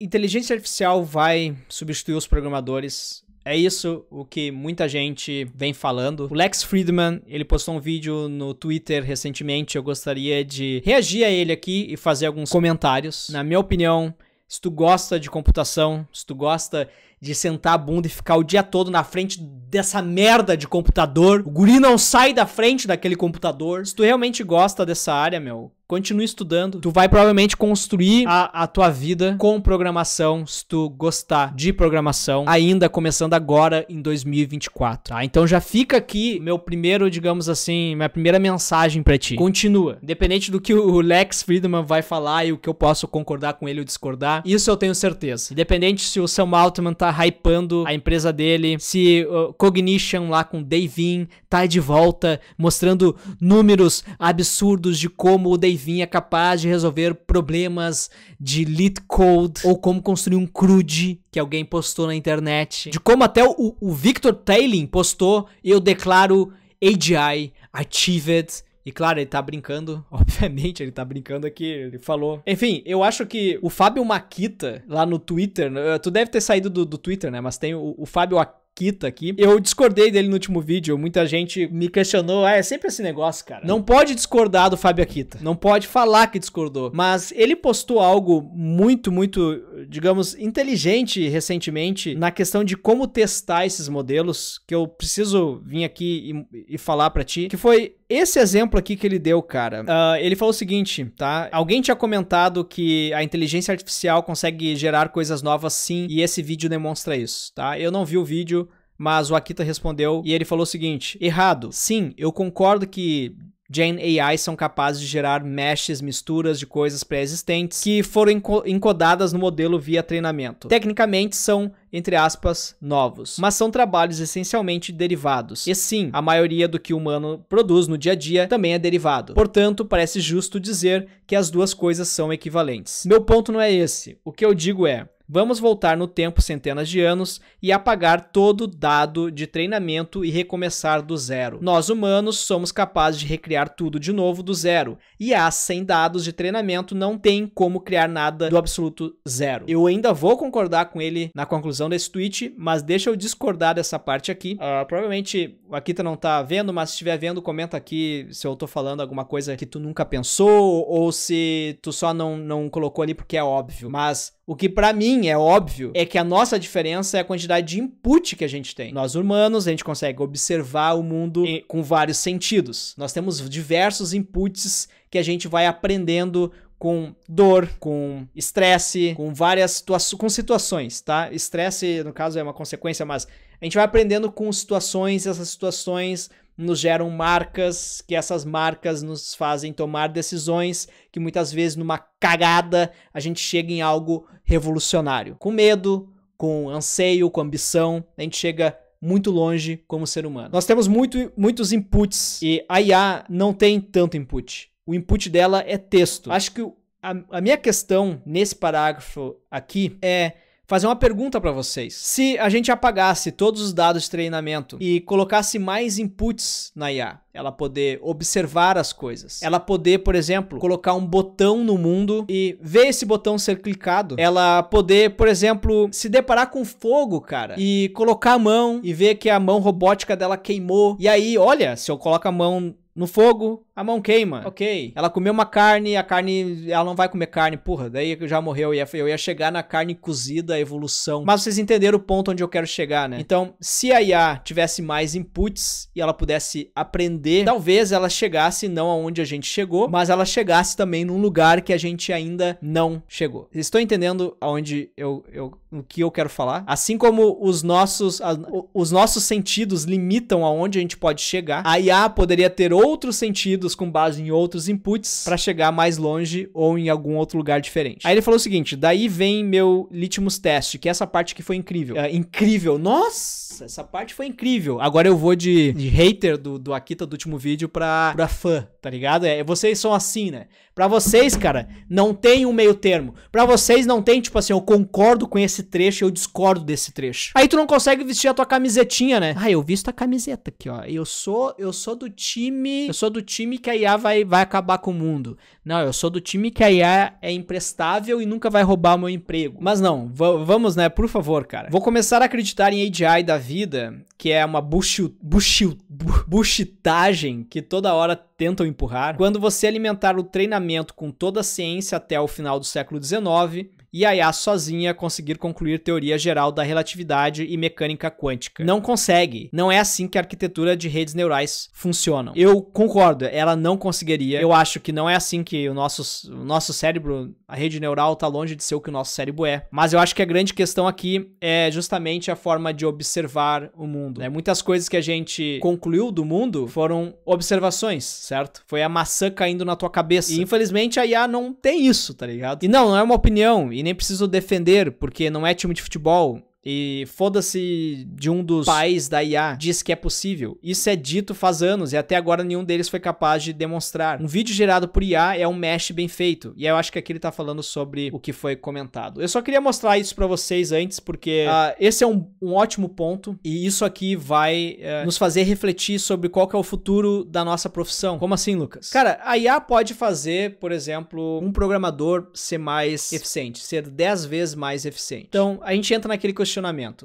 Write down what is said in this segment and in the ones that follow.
inteligência artificial vai substituir os programadores. É isso o que muita gente vem falando. O Lex Friedman, ele postou um vídeo no Twitter recentemente, eu gostaria de reagir a ele aqui e fazer alguns comentários. Na minha opinião, se tu gosta de computação, se tu gosta de sentar a bunda e ficar o dia todo na frente dessa merda de computador, o guri não sai da frente daquele computador. Se tu realmente gosta dessa área, meu, continue estudando. Tu vai provavelmente construir a, a, tua vida com programação, se tu gostar de programação, ainda começando agora em 2024, tá? Então já fica aqui meu primeiro, digamos assim, minha primeira mensagem para ti. Continua. Independente do que o Lex Friedman vai falar e o que eu posso concordar com ele ou discordar, isso eu tenho certeza. Independente se o Sam Altman tá hypando a empresa dele, se o Cognition lá com Davin tá de volta, mostrando números absurdos de como o Davin vinha capaz de resolver problemas de lead code ou como construir um CRUD que alguém postou na internet. De como até o, o Victor Taylin postou eu declaro AGI Achieved. E claro, ele tá brincando, obviamente, ele tá brincando aqui, ele falou. Enfim, eu acho que o Fábio Maquita, lá no Twitter, eh, tu deve ter saído do, do Twitter, né? Mas tem o, o Fábio Kita aqui. Eu discordei dele no último vídeo, muita gente me questionou, ah, é sempre esse negócio, cara. Não pode discordar do Fábio Kita, não pode falar que discordou, mas ele postou algo muito, muito, digamos, inteligente recentemente na questão de como testar esses modelos, que eu preciso vir aqui e, e falar para ti, que foi esse exemplo aqui que ele deu, cara, uh, ele falou o seguinte, tá? Alguém tinha comentado que a inteligência artificial consegue gerar coisas novas sim, e esse vídeo demonstra isso, tá? Eu não vi o vídeo, mas o Akita respondeu e ele falou o seguinte: errado. Sim, eu concordo que Gen AI são capazes de gerar meshes, misturas de coisas pré-existentes que foram encodadas no modelo via treinamento. Tecnicamente são entre aspas, novos, mas são trabalhos essencialmente derivados. E sim, a maioria do que o humano produz no dia a dia também é derivado. Portanto, parece justo dizer que as duas coisas são equivalentes. Meu ponto não é esse. O que eu digo é, vamos voltar no tempo centenas de anos e apagar todo o dado de treinamento e recomeçar do zero. Nós humanos somos capazes de recriar tudo de novo do zero, e há sem dados de treinamento não tem como criar nada do absoluto zero. Eu ainda vou concordar com ele na conclusão desse tweet, mas deixa eu discordar dessa parte aqui. Uh, provavelmente o Akita não tá vendo, mas se estiver vendo, comenta aqui se eu tô falando alguma coisa que tu nunca pensou ou se tu só não, não colocou ali porque é óbvio. Mas o que para mim é óbvio é que a nossa diferença é a quantidade de input que a gente tem. Nós humanos, a gente consegue observar o mundo com vários sentidos. Nós temos diversos inputs que a gente vai aprendendo com dor, com estresse, com várias situa com situações, tá? Estresse, no caso, é uma consequência, mas a gente vai aprendendo com situações, essas situações nos geram marcas, que essas marcas nos fazem tomar decisões que muitas vezes numa cagada a gente chega em algo revolucionário. Com medo, com anseio, com ambição, a gente chega muito longe como ser humano. Nós temos muito, muitos inputs e a IA não tem tanto input. O input dela é texto. Acho que a, a minha questão nesse parágrafo aqui é fazer uma pergunta para vocês. Se a gente apagasse todos os dados de treinamento e colocasse mais inputs na IA, ela poder observar as coisas, ela poder, por exemplo, colocar um botão no mundo e ver esse botão ser clicado, ela poder, por exemplo, se deparar com fogo, cara, e colocar a mão e ver que a mão robótica dela queimou. E aí, olha, se eu coloco a mão no fogo, a mão queima. Ok. Ela comeu uma carne, a carne. Ela não vai comer carne, porra. Daí já morreu. Eu ia, eu ia chegar na carne cozida, a evolução. Mas vocês entenderam o ponto onde eu quero chegar, né? Então, se a IA tivesse mais inputs e ela pudesse aprender, talvez ela chegasse não aonde a gente chegou, mas ela chegasse também num lugar que a gente ainda não chegou. Estou entendendo aonde eu, eu o que eu quero falar? Assim como os nossos, a, os nossos sentidos limitam aonde a gente pode chegar, a IA poderia ter outros outros sentidos com base em outros inputs para chegar mais longe ou em algum outro lugar diferente. Aí ele falou o seguinte: daí vem meu litmus teste, que é essa parte que foi incrível. É, incrível, nossa, essa parte foi incrível. Agora eu vou de, de hater do, do Akita do último vídeo pra, pra fã tá ligado? É, vocês são assim, né? Pra vocês, cara, não tem um meio termo. Pra vocês não tem, tipo assim, eu concordo com esse trecho, eu discordo desse trecho. Aí tu não consegue vestir a tua camisetinha, né? Ah, eu visto a camiseta aqui, ó. Eu sou, eu sou do time, eu sou do time que a IA vai, vai acabar com o mundo. Não, eu sou do time que a IA é imprestável e nunca vai roubar o meu emprego. Mas não, vamos, né? Por favor, cara. Vou começar a acreditar em AGI da vida, que é uma buchitagem que toda hora tentam empurrar, quando você alimentar o treinamento com toda a ciência até o final do século XIX, e a IA sozinha conseguir concluir teoria geral da relatividade e mecânica quântica. Não consegue. Não é assim que a arquitetura de redes neurais funcionam. Eu concordo, ela não conseguiria. Eu acho que não é assim que o nosso, o nosso cérebro, a rede neural, está longe de ser o que o nosso cérebro é. Mas eu acho que a grande questão aqui é justamente a forma de observar o mundo. Né? Muitas coisas que a gente concluiu do mundo foram observações, certo? Foi a maçã caindo na tua cabeça. E infelizmente a IA não tem isso, tá ligado? E não, não é uma opinião e nem preciso defender, porque não é time de futebol, e foda-se de um dos pais da IA, diz que é possível. Isso é dito faz anos e até agora nenhum deles foi capaz de demonstrar. Um vídeo gerado por IA é um mesh bem feito. E eu acho que aqui ele tá falando sobre o que foi comentado. Eu só queria mostrar isso para vocês antes, porque uh, esse é um, um, ótimo ponto e isso aqui vai uh, nos fazer refletir sobre qual que é o futuro da nossa profissão. Como assim, Lucas? Cara, a IA pode fazer, por exemplo, um programador ser mais eficiente, ser 10 vezes mais eficiente. Então, a gente entra naquele questionamento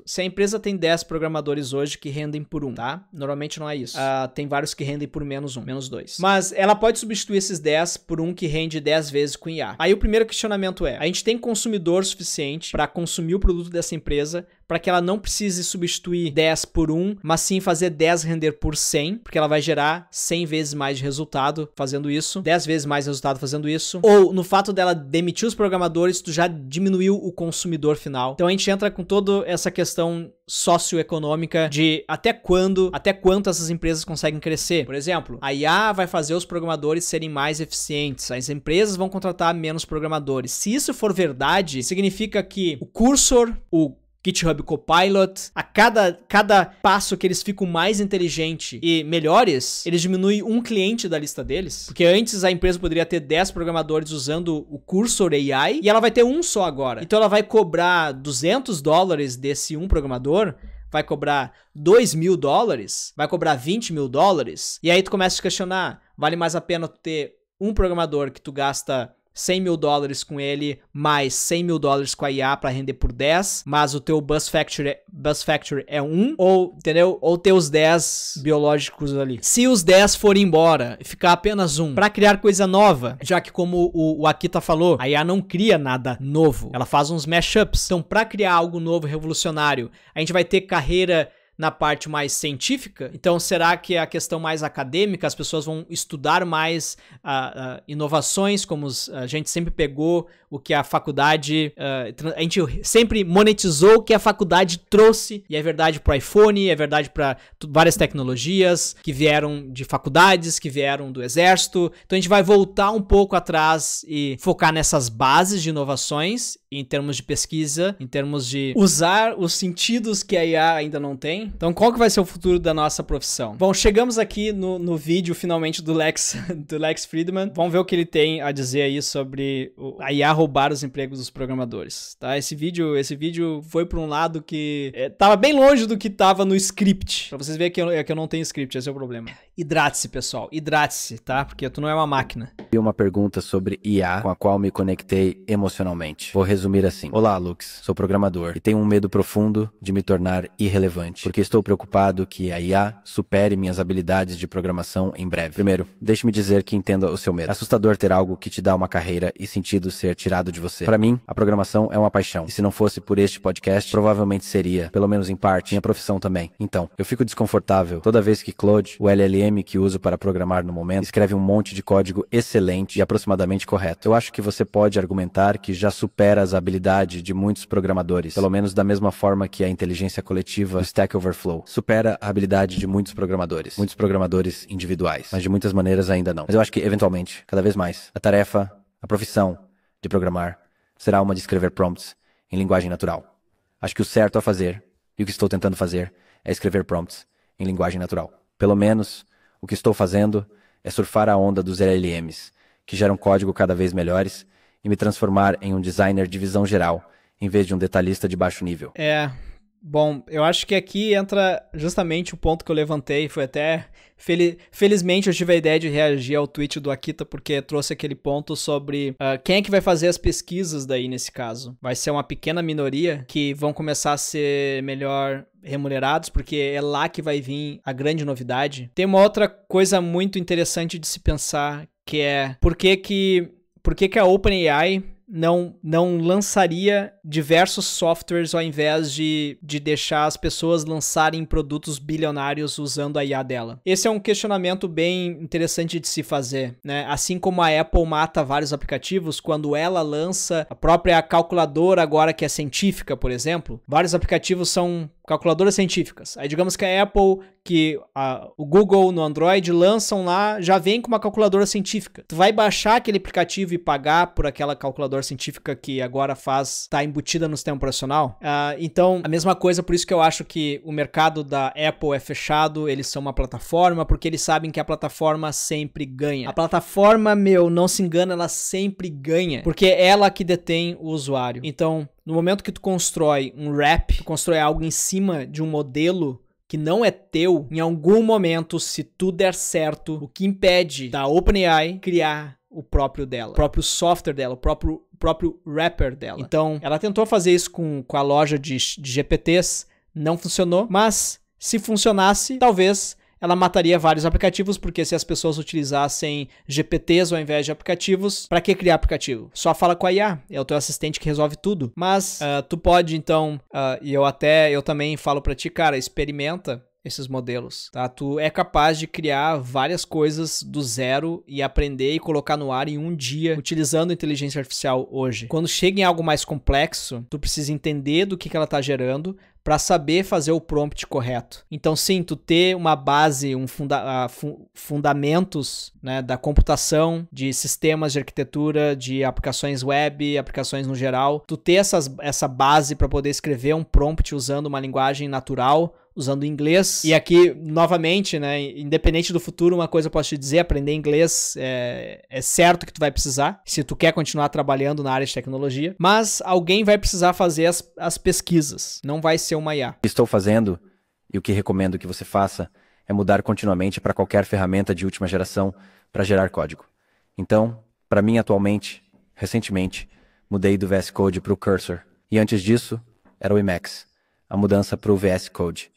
se a empresa tem 10 programadores hoje que rendem por um, tá? Normalmente não é isso. Uh, tem vários que rendem por menos um, menos dois. Mas ela pode substituir esses 10 por um que rende 10 vezes com IA. Aí o primeiro questionamento é: a gente tem consumidor suficiente para consumir o produto dessa empresa para que ela não precise substituir 10 por 1, mas sim fazer 10 render por 100, porque ela vai gerar 100 vezes mais de resultado fazendo isso, 10 vezes mais resultado fazendo isso. Ou no fato dela demitir os programadores, tu já diminuiu o consumidor final. Então a gente entra com toda essa questão socioeconômica de até quando, até quanto essas empresas conseguem crescer. Por exemplo, a IA vai fazer os programadores serem mais eficientes, as empresas vão contratar menos programadores. Se isso for verdade, significa que o cursor, o GitHub Copilot. A cada, cada passo que eles ficam mais inteligente e melhores, eles diminuem um cliente da lista deles. Porque antes a empresa poderia ter 10 programadores usando o Cursor AI e ela vai ter um só agora. Então ela vai cobrar 200 dólares desse um programador vai cobrar 2 mil dólares, vai cobrar 20 mil dólares, e aí tu começa a questionar, vale mais a pena ter um programador que tu gasta 100 mil dólares com ele, mais 100 mil dólares com a IA para render por 10, mas o teu bus factor, é, bus factor é 1, ou, entendeu? Ou teus 10 biológicos ali. Se os 10 forem embora e ficar apenas um, para criar coisa nova, já que como o, o Akita falou, a IA não cria nada novo, ela faz uns mashups. Então, para criar algo novo, revolucionário, a gente vai ter carreira na parte mais científica? Então, será que é a questão mais acadêmica, as pessoas vão estudar mais uh, uh, inovações, como os, a gente sempre pegou o que a faculdade. Uh, a gente sempre monetizou o que a faculdade trouxe, e é verdade para iPhone, é verdade para várias tecnologias que vieram de faculdades, que vieram do exército. Então, a gente vai voltar um pouco atrás e focar nessas bases de inovações em termos de pesquisa, em termos de usar os sentidos que a IA ainda não tem então, qual que vai ser o futuro da nossa profissão? Bom, chegamos aqui no, no vídeo, finalmente, do Lex, do Lex Friedman. Vamos ver o que ele tem a dizer aí sobre o, a IA roubar os empregos dos programadores, tá? Esse vídeo, esse vídeo foi para um lado que é, tava bem longe do que tava no script. Pra vocês verem que eu, é que eu não tenho script, esse é o problema. Hidrate-se, pessoal. Hidrate-se, tá? Porque tu não é uma máquina. E uma pergunta sobre IA com a qual me conectei emocionalmente. Vou resumir assim. Olá, Lux. Sou programador e tenho um medo profundo de me tornar irrelevante porque estou preocupado que a IA supere minhas habilidades de programação em breve. Primeiro, deixe-me dizer que entenda o seu medo. É assustador ter algo que te dá uma carreira e sentido ser tirado de você. Para mim, a programação é uma paixão. E se não fosse por este podcast, provavelmente seria, pelo menos em parte, minha profissão também. Então, eu fico desconfortável toda vez que Claude, o LLM que uso para programar no momento, escreve um monte de código excelente e aproximadamente correto. Eu acho que você pode argumentar que já supera as habilidades de muitos programadores, pelo menos da mesma forma que a inteligência coletiva o Stack Overflow supera a habilidade de muitos programadores, muitos programadores individuais, mas de muitas maneiras ainda não. Mas eu acho que, eventualmente, cada vez mais, a tarefa, a profissão de programar será uma de escrever prompts em linguagem natural. Acho que o certo a fazer, e o que estou tentando fazer, é escrever prompts em linguagem natural. Pelo menos, o que estou fazendo é surfar a onda dos LLMs, que geram código cada vez melhores, e me transformar em um designer de visão geral, em vez de um detalhista de baixo nível. É, Bom, eu acho que aqui entra justamente o ponto que eu levantei. Foi até. Felizmente eu tive a ideia de reagir ao tweet do Akita, porque trouxe aquele ponto sobre uh, quem é que vai fazer as pesquisas daí nesse caso. Vai ser uma pequena minoria que vão começar a ser melhor remunerados, porque é lá que vai vir a grande novidade. Tem uma outra coisa muito interessante de se pensar, que é por que que. Por que, que a OpenAI não, não lançaria diversos softwares ao invés de, de deixar as pessoas lançarem produtos bilionários usando a IA dela? Esse é um questionamento bem interessante de se fazer, né? Assim como a Apple mata vários aplicativos, quando ela lança a própria calculadora agora que é científica, por exemplo, vários aplicativos são calculadoras científicas. Aí digamos que a Apple, que a, o Google no Android lançam lá, já vem com uma calculadora científica. Tu vai baixar aquele aplicativo e pagar por aquela calculadora científica que agora faz, tá embutida no sistema operacional. Uh, ah, então, a mesma coisa, por isso que eu acho que o mercado da Apple é fechado, eles são uma plataforma, porque eles sabem que a plataforma sempre ganha. A plataforma, meu, não se engana, ela sempre ganha, porque é ela que detém o usuário. Então, no momento que tu constrói um rap, tu constrói algo em cima de um modelo que não é teu, em algum momento, se tudo der certo, o que impede da OpenAI criar o próprio dela, o próprio software dela, o próprio, o próprio rapper dela. Então, ela tentou fazer isso com, com a loja de, de GPTs, não funcionou, mas se funcionasse, talvez ela mataria vários aplicativos, porque se as pessoas utilizassem GPTs ao invés de aplicativos, para que criar aplicativo? Só fala com a IA, é o teu assistente que resolve tudo. Mas uh, tu pode então, uh, e eu até, eu também falo para ti, cara, experimenta esses modelos, tá? Tu é capaz de criar várias coisas do zero e aprender e colocar no ar em um dia utilizando inteligência artificial hoje. Quando chega em algo mais complexo, tu precisa entender do que, que ela tá gerando, para saber fazer o prompt correto. Então, sim, tu ter uma base, um funda fundamentos né, da computação, de sistemas de arquitetura, de aplicações web, aplicações no geral, tu ter essas, essa base para poder escrever um prompt usando uma linguagem natural, usando inglês. E aqui, novamente, né, independente do futuro, uma coisa eu posso te dizer, aprender inglês é, é, certo que tu vai precisar, se tu quer continuar trabalhando na área de tecnologia, mas alguém vai precisar fazer as, as pesquisas. Não vai ser ser uma IA. Estou fazendo, e o que recomendo que você faça, é mudar continuamente para qualquer ferramenta de última geração para gerar código. Então, para mim atualmente, recentemente, mudei do VS Code para o Cursor. E antes disso, era o Emacs, a mudança para o VS Code.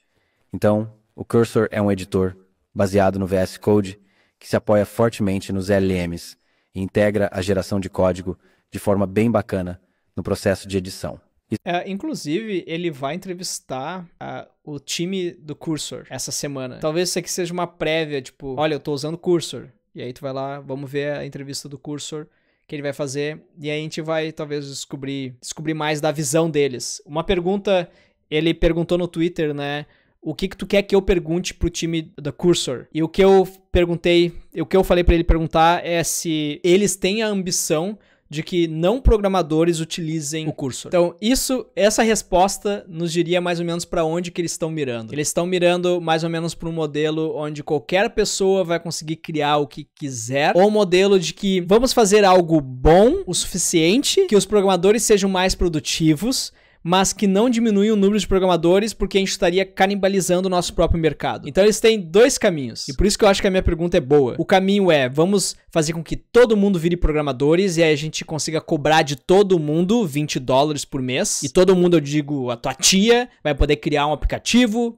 Então, o Cursor é um editor baseado no VS Code que se apoia fortemente nos LLMs e integra a geração de código de forma bem bacana no processo de edição. É, inclusive, ele vai entrevistar a, o time do Cursor essa semana. Talvez isso aqui seja uma prévia, tipo, olha, eu tô usando Cursor. E aí tu vai lá, vamos ver a entrevista do Cursor que ele vai fazer. E aí a gente vai, talvez, descobrir, descobrir mais da visão deles. Uma pergunta, ele perguntou no Twitter, né? O que, que tu quer que eu pergunte pro time da Cursor? E o que eu perguntei, o que eu falei para ele perguntar é se eles têm a ambição de que não programadores utilizem o cursor. Então, isso, essa resposta nos diria mais ou menos para onde que eles estão mirando. Eles estão mirando mais ou menos para um modelo onde qualquer pessoa vai conseguir criar o que quiser, ou um modelo de que vamos fazer algo bom o suficiente, que os programadores sejam mais produtivos mas que não diminui o número de programadores, porque a gente estaria canibalizando o nosso próprio mercado. Então eles têm dois caminhos, e por isso que eu acho que a minha pergunta é boa. O caminho é, vamos fazer com que todo mundo vire programadores e aí a gente consiga cobrar de todo mundo 20 dólares por mês, e todo mundo, eu digo, a tua tia vai poder criar um aplicativo,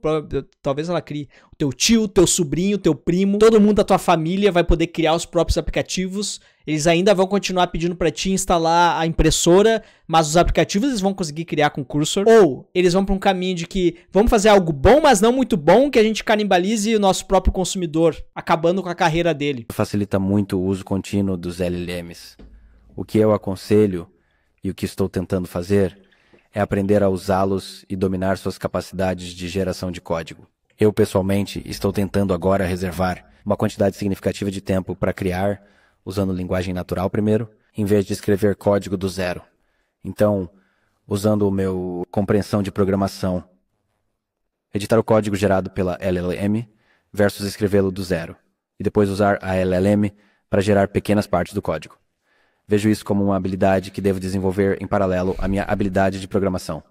talvez ela crie teu tio, teu sobrinho, teu primo, todo mundo da tua família vai poder criar os próprios aplicativos. Eles ainda vão continuar pedindo para ti instalar a impressora, mas os aplicativos eles vão conseguir criar com o cursor. Ou eles vão para um caminho de que vamos fazer algo bom, mas não muito bom, que a gente canibalize o nosso próprio consumidor, acabando com a carreira dele. Facilita muito o uso contínuo dos LLMs. O que eu aconselho e o que estou tentando fazer é aprender a usá-los e dominar suas capacidades de geração de código. Eu, pessoalmente, estou tentando agora reservar uma quantidade significativa de tempo para criar, usando linguagem natural primeiro, em vez de escrever código do zero. Então, usando o meu compreensão de programação, editar o código gerado pela LLM versus escrevê-lo do zero, e depois usar a LLM para gerar pequenas partes do código. Vejo isso como uma habilidade que devo desenvolver em paralelo à minha habilidade de programação.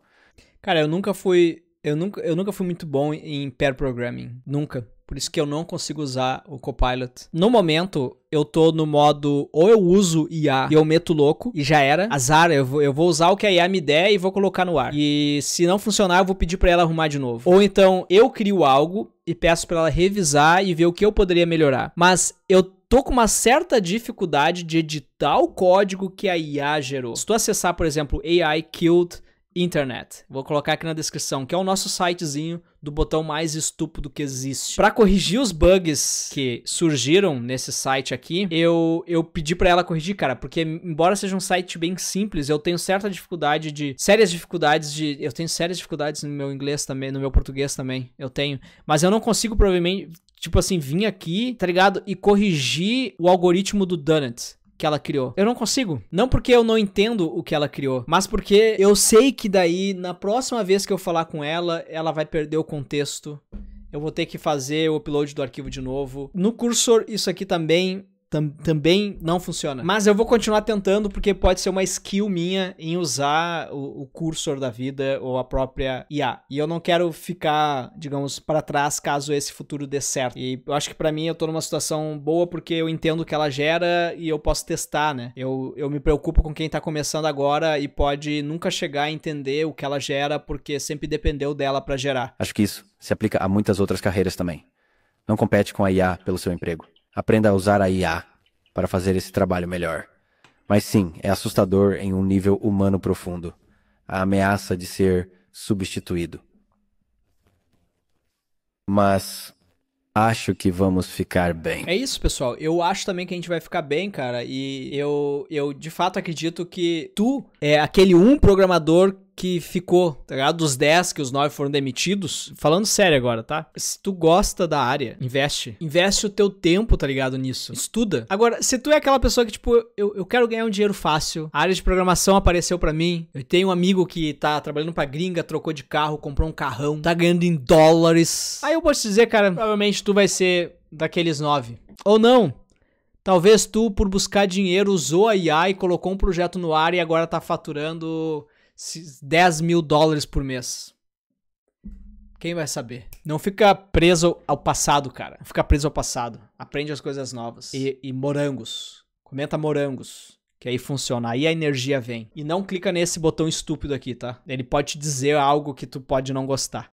Cara, eu nunca fui eu nunca, eu nunca fui muito bom em pair programming. Nunca. Por isso que eu não consigo usar o Copilot. No momento, eu tô no modo ou eu uso IA e eu meto louco e já era. Azar, eu vou, eu vou usar o que a IA me der e vou colocar no ar. E se não funcionar, eu vou pedir para ela arrumar de novo. Ou então eu crio algo e peço para ela revisar e ver o que eu poderia melhorar. Mas eu tô com uma certa dificuldade de editar o código que a IA gerou. Se tu acessar, por exemplo, AI killed Internet. Vou colocar aqui na descrição, que é o nosso sitezinho do botão mais estúpido que existe. Para corrigir os bugs que surgiram nesse site aqui, eu, eu pedi para ela corrigir, cara, porque embora seja um site bem simples, eu tenho certa dificuldade de sérias dificuldades de eu tenho sérias dificuldades no meu inglês também, no meu português também, eu tenho, mas eu não consigo provavelmente tipo assim, vir aqui, tá ligado? E corrigir o algoritmo do Donut que ela criou. Eu não consigo. Não porque eu não entendo o que ela criou, mas porque eu sei que daí, na próxima vez que eu falar com ela, ela vai perder o contexto. Eu vou ter que fazer o upload do arquivo de novo. No cursor, isso aqui também tam também não funciona. Mas eu vou continuar tentando, porque pode ser uma skill minha em usar o, o cursor da vida ou a própria IA. E eu não quero ficar, digamos, para trás caso esse futuro dê certo. E eu acho que para mim eu tô numa situação boa porque eu entendo o que ela gera e eu posso testar, né? Eu, eu me preocupo com quem tá começando agora e pode nunca chegar a entender o que ela gera porque sempre dependeu dela para gerar. Acho que isso se aplica a muitas outras carreiras também. Não compete com a IA pelo seu emprego. Aprenda a usar a IA para fazer esse trabalho melhor. Mas sim, é assustador em um nível humano profundo a ameaça de ser substituído. Mas acho que vamos ficar bem. É isso, pessoal. Eu acho também que a gente vai ficar bem, cara. E eu, eu de fato acredito que tu é aquele um programador que ficou, tá ligado? Dos 10 que os 9 foram demitidos. Falando sério agora, tá? Se tu gosta da área, investe. Investe o teu tempo, tá ligado? Nisso. Estuda. Agora, se tu é aquela pessoa que, tipo, eu, eu quero ganhar um dinheiro fácil, a área de programação apareceu para mim. Eu tenho um amigo que tá trabalhando pra gringa, trocou de carro, comprou um carrão, tá ganhando em dólares. Aí eu posso dizer, cara, provavelmente tu vai ser daqueles 9. Ou não. Talvez tu, por buscar dinheiro, usou a IA e colocou um projeto no ar e agora tá faturando 10 mil dólares por mês. Quem vai saber? Não fica preso ao passado, cara. Não fica preso ao passado. Aprende as coisas novas. E, e morangos. Comenta morangos. Que aí funciona. Aí a energia vem. E não clica nesse botão estúpido aqui, tá? Ele pode te dizer algo que tu pode não gostar.